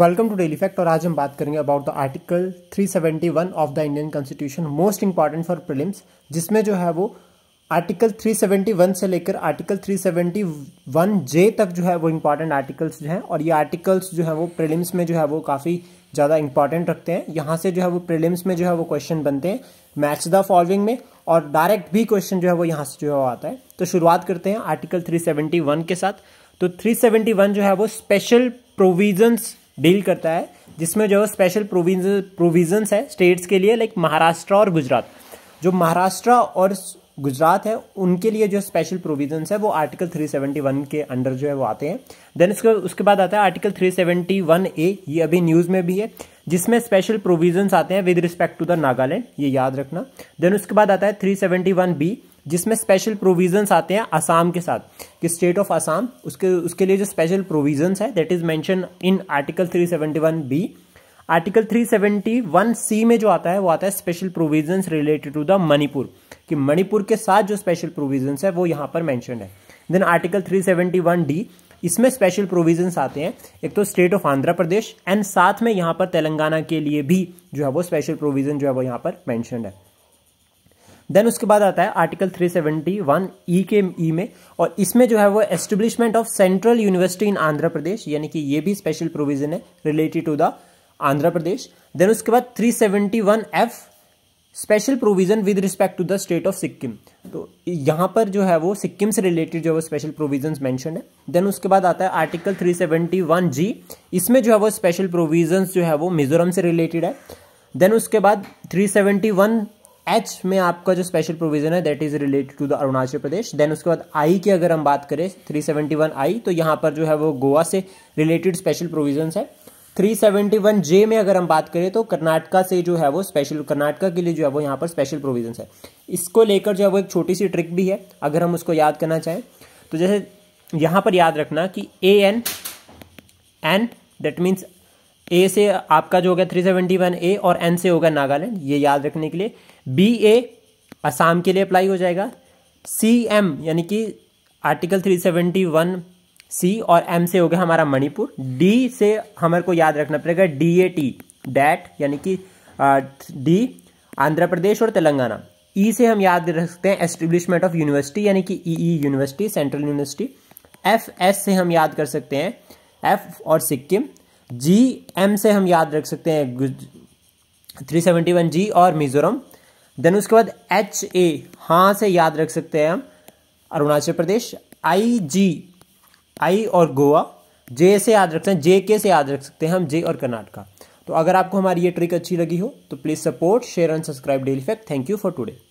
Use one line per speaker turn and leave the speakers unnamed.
welcome to daily fact और आज हम बात करेंगे about the article 371 of the Indian constitution most important for prelims जिसमें जो है वो आर्टिकल 371 से लेकर आर्टिकल 371 जे तक जो है वो इंपॉर्टेंट आर्टिकल्स जो हैं और ये आर्टिकल्स जो है वो प्रिलिम्स में जो है वो काफ़ी ज़्यादा इंपॉर्टेंट रखते हैं यहाँ से जो है वो प्रिलिम्स में जो है वो क्वेश्चन बनते हैं मैच द फॉलोइंग में और डायरेक्ट भी क्वेश्चन जो है वो यहाँ से जो है वो आता है तो शुरुआत करते हैं आर्टिकल 371 के साथ तो 371 जो है वो स्पेशल प्रोविजंस डील करता है जिसमें जो स्पेशल प्रोविजन प्रोविजंस है स्टेट्स के लिए लाइक महाराष्ट्र और गुजरात जो महाराष्ट्र और गुजरात है उनके लिए जो स्पेशल प्रोविजंस है वो आर्टिकल 371 के अंडर जो है वो आते हैं देन इसके उसके बाद आता है आर्टिकल 371 ए ये अभी न्यूज़ में भी है जिसमें स्पेशल प्रोविजंस आते हैं with respect to the Nagaland ये याद रखना देन उसके बाद आता है 371 बी जिसमें स्पेशल प्रोविजंस आते हैं असम के साथ कि स्टेट ऑफ असम उसके उसके लिए जो स्पेशल प्रोविजंस है that is mention in article 371 B article 371 C में जो आता है वो आता है special provisions related to the Manipur कि मणिपुर के साथ जो स्पेशल प्रोविजन है वो यहाँ पर मैंशन है देन आर्टिकल थ्री डी इसमें स्पेशल प्रोविजंस आते हैं एक तो state of Andhra Pradesh and साथ में यहाँ पर तेलंगाना के लिए भी जो है वो स्पेशल प्रोविजन जो है वो यहाँ पर मैंशन है देन उसके बाद आता है आर्टिकल 371 ई के ई e में और इसमें जो है वो establishment of central university in Andhra Pradesh यानी कि ये भी स्पेशल प्रोविजन है related to the Andhra Pradesh then उसके बाद 371 F special provision with respect to the state of Sikkim तो यहाँ पर जो है वो सिक्किम से रिलेटेड जो है वो स्पेशल प्रोविजन मैंशन है देन उसके बाद आता है आर्टिकल 371 जी इसमें जो है वो स्पेशल प्रोविजन जो है वो मिजोरम से रिलेटेड है देन उसके बाद 371 एच में आपका जो स्पेशल प्रोविजन है that is related to the Arunachal Pradesh then उसके बाद आई की अगर हम बात करें थ्री सेवेंटी वन आई तो यहाँ पर जो है वो गोवा से रिलेटेड स्पेशल प्रोविजन है थ्री सेवेंटी वन जे में अगर हम बात करें तो कर्नाटका से जो है वो स्पेशल कर्नाटका के लिए जो है वो यहाँ पर स्पेशल प्रोविजन है इसको लेकर जो है वो एक छोटी सी ट्रिक भी है अगर हम उसको याद करना चाहें तो जैसे यहाँ पर याद रखना कि A N N that means A से आपका जो हो गया थ्री सेवेंटी वन ए और एन से होगा नागालैंड ये याद रखने के लिए बी ए असम के लिए अप्लाई हो जाएगा सी एम यानी कि article three seventy one C और एम से हो गया हमारा मणिपुर डी से हमारे को याद रखना पड़ेगा डी ए टी डैट यानी कि डी आंध्र प्रदेश और तेलंगाना ई e से हम याद रख सकते हैं एस्टेब्लिशमेंट ऑफ यूनिवर्सिटी यानी कि E E university central university F S से हम याद कर सकते हैं एफ और सिक्किम जी एम से हम याद रख सकते हैं थ्री सेवेंटी वन जी और मिजोरम देन उसके बाद एच ए हाँ से याद रख सकते हैं हम अरुणाचल प्रदेश आई जी आई और गोवा जे से याद रख सकते हैं जे के से याद रख सकते हैं हम जे और कर्नाटका तो अगर आपको हमारी ये ट्रिक अच्छी लगी हो तो please support share and subscribe daily fact thank you for today